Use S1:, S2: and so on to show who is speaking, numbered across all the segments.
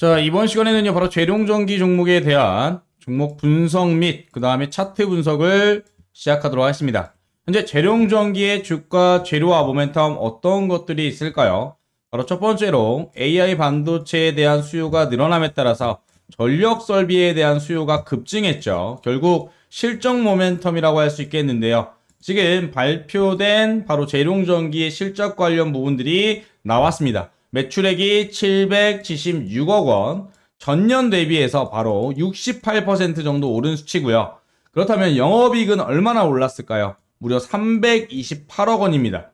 S1: 자, 이번 시간에는요, 바로 재룡전기 종목에 대한 종목 분석 및, 그 다음에 차트 분석을 시작하도록 하겠습니다. 현재 재룡전기의 주가, 재료와 모멘텀 어떤 것들이 있을까요? 바로 첫 번째로 AI 반도체에 대한 수요가 늘어남에 따라서 전력 설비에 대한 수요가 급증했죠. 결국 실적 모멘텀이라고 할 수 있겠는데요. 지금 발표된 바로 재룡전기의 실적 관련 부분들이 나왔습니다. 매출액이 776억 원, 전년 대비해서 바로 68% 정도 오른 수치고요. 그렇다면 영업이익은 얼마나 올랐을까요? 무려 328억 원입니다.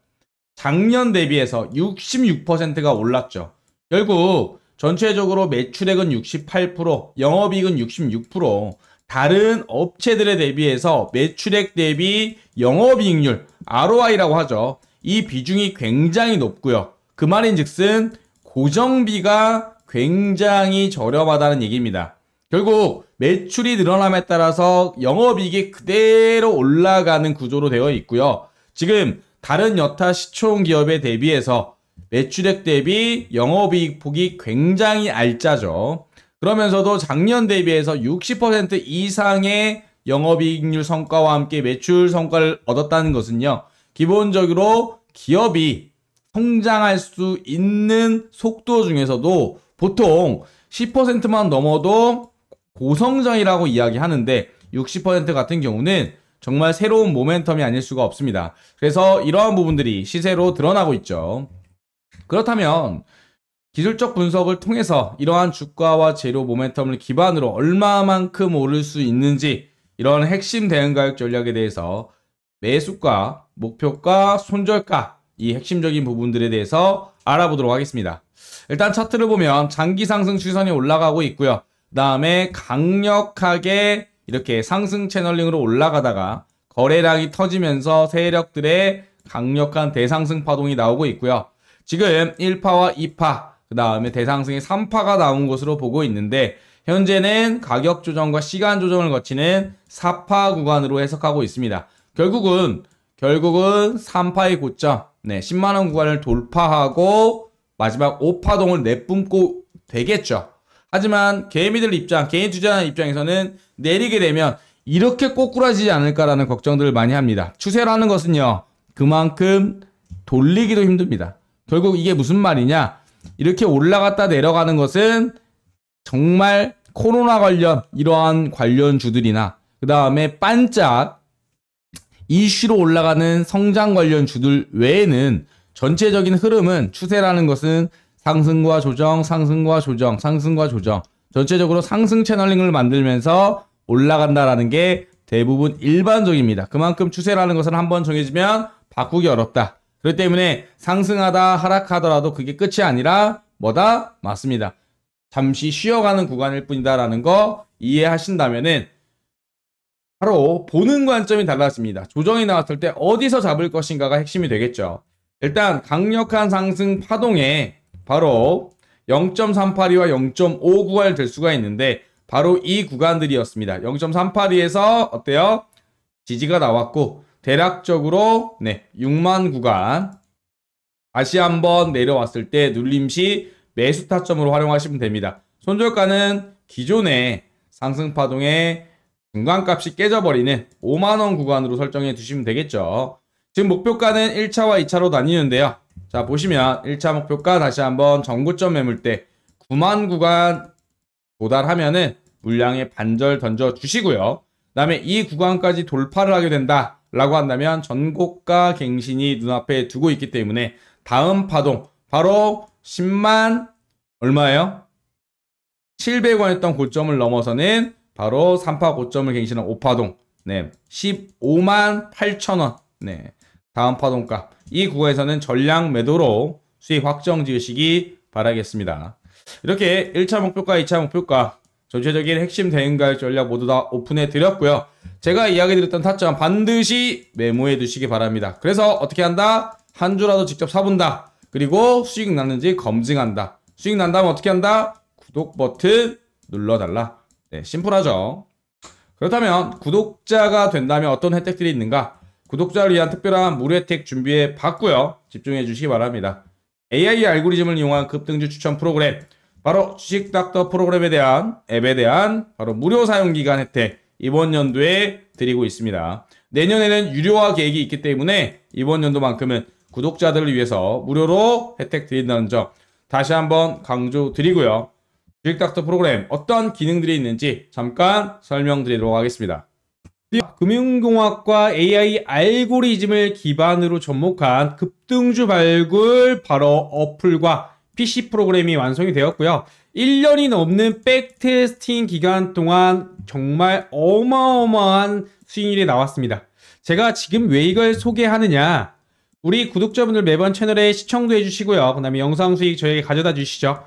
S1: 작년 대비해서 66%가 올랐죠. 결국 전체적으로 매출액은 68%, 영업이익은 66%, 다른 업체들에 대비해서 매출액 대비 영업이익률, ROI라고 하죠. 이 비중이 굉장히 높고요. 그 말인즉슨 고정비가 굉장히 저렴하다는 얘기입니다. 결국 매출이 늘어남에 따라서 영업이익이 그대로 올라가는 구조로 되어 있고요. 지금 다른 여타 시총 기업에 대비해서 매출액 대비 영업이익 폭이 굉장히 알짜죠. 그러면서도 작년 대비해서 60% 이상의 영업이익률 성과와 함께 매출 성과를 얻었다는 것은요. 기본적으로 기업이 성장할 수 있는 속도 중에서도 보통 10%만 넘어도 고성장이라고 이야기하는데 60% 같은 경우는 정말 새로운 모멘텀이 아닐 수가 없습니다. 그래서 이러한 부분들이 시세로 드러나고 있죠. 그렇다면 기술적 분석을 통해서 이러한 주가와 재료 모멘텀을 기반으로 얼마만큼 오를 수 있는지 이런 핵심 대응 가격 전략에 대해서 매수가, 목표가, 손절가 이 핵심적인 부분들에 대해서 알아보도록 하겠습니다. 일단 차트를 보면 장기 상승 추선이 올라가고 있고요. 그 다음에 강력하게 이렇게 상승 채널링으로 올라가다가 거래량이 터지면서 세력들의 강력한 대상승 파동이 나오고 있고요. 지금 1파와 2파, 그 다음에 대상승의 3파가 나온 것으로 보고 있는데 현재는 가격 조정과 시간 조정을 거치는 4파 구간으로 해석하고 있습니다. 결국은 결국은 3파의 고점, 네, 10만원 구간을 돌파하고 마지막 5파동을 내뿜고 되겠죠. 하지만 개미들 입장, 개인 투자자 입장에서는 내리게 되면 이렇게 꼬꾸라지지 않을까라는 걱정들을 많이 합니다. 추세라는 것은요, 그만큼 돌리기도 힘듭니다. 결국 이게 무슨 말이냐? 이렇게 올라갔다 내려가는 것은 정말 코로나 관련 이러한 관련 주들이나 그 다음에 반짝 이슈로 올라가는 성장 관련 주들 외에는 전체적인 흐름은 추세라는 것은 상승과 조정, 상승과 조정, 상승과 조정. 전체적으로 상승 채널링을 만들면서 올라간다라는 게 대부분 일반적입니다. 그만큼 추세라는 것은 한번 정해지면 바꾸기 어렵다. 그렇기 때문에 상승하다 하락하더라도 그게 끝이 아니라 뭐다? 맞습니다. 잠시 쉬어가는 구간일 뿐이다라는 거 이해하신다면은 바로 보는 관점이 달랐습니다 조정이 나왔을 때 어디서 잡을 것인가가 핵심이 되겠죠. 일단 강력한 상승 파동에 바로 0.382와 0 5 9알될 수가 있는데 바로 이 구간들이었습니다. 0.382에서 어때요? 지지가 나왔고 대략적으로 네 6만 구간 다시 한번 내려왔을 때 눌림 시 매수 타점으로 활용하시면 됩니다. 손절가는 기존의 상승 파동에 중간값이 깨져버리는 5만원 구간으로 설정해 두시면 되겠죠. 지금 목표가는 1차와 2차로 나뉘는데요. 자 보시면 1차 목표가 다시 한번 전고점 매물때 9만 구간 도달하면은 물량의 반절 던져 주시고요. 그 다음에 이 구간까지 돌파를 하게 된다 라고 한다면 전고가 갱신이 눈앞에 두고 있기 때문에 다음 파동 바로 10만 얼마예요? 700원 했던 고점을 넘어서는 바로 3파 고점을 갱신한 5파동네 15만 8천원 네 다음 파동가이 구간에서는 전량 매도로 수익 확정 지으시기 바라겠습니다 이렇게 1차 목표가 2차 목표가 전체적인 핵심 대응가의 전략 모두 다 오픈해 드렸고요 제가 이야기 드렸던 타점 반드시 메모해 두시기 바랍니다 그래서 어떻게 한다? 한 주라도 직접 사본다 그리고 수익 났는지 검증한다 수익 난다면 어떻게 한다? 구독 버튼 눌러달라 네, 심플하죠. 그렇다면 구독자가 된다면 어떤 혜택들이 있는가? 구독자를 위한 특별한 무료 혜택 준비해 봤고요. 집중해 주시기 바랍니다. AI 알고리즘을 이용한 급등주 추천 프로그램 바로 주식닥터 프로그램에 대한 앱에 대한 바로 무료 사용기간 혜택 이번 연도에 드리고 있습니다. 내년에는 유료화 계획이 있기 때문에 이번 연도만큼은 구독자들을 위해서 무료로 혜택 드린다는 점 다시 한번 강조드리고요. 주식닥터 프로그램 어떤 기능들이 있는지 잠깐 설명드리도록 하겠습니다. 금융공학과 AI 알고리즘을 기반으로 접목한 급등주 발굴 바로 어플과 PC 프로그램이 완성이 되었고요. 1년이 넘는 백테스팅 기간 동안 정말 어마어마한 수익률이 나왔습니다. 제가 지금 왜 이걸 소개하느냐 우리 구독자분들 매번 채널에 시청도 해주시고요. 그 다음에 영상 수익 저에게 가져다 주시죠.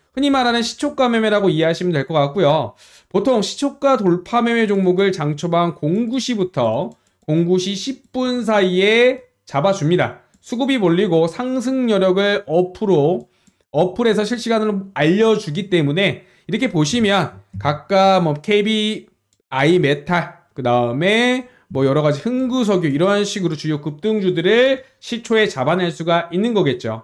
S1: 흔히 말하는 시초가 매매라고 이해하시면 될 것 같고요. 보통 시초가 돌파 매매 종목을 장초반 09시부터 09시 10분 사이에 잡아줍니다. 수급이 몰리고 상승 여력을 어프로 어플에서 실시간으로 알려주기 때문에 이렇게 보시면 각각 뭐 KBI 메탈 그 다음에 뭐 여러 가지 흥구석유 이런 식으로 주요 급등주들을 시초에 잡아낼 수가 있는 거겠죠.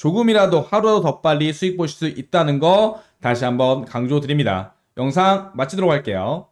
S1: 조금이라도 하루 더 빨리 수익 보실 수 있다는 거 다시 한번 강조드립니다. 영상 마치도록 할게요.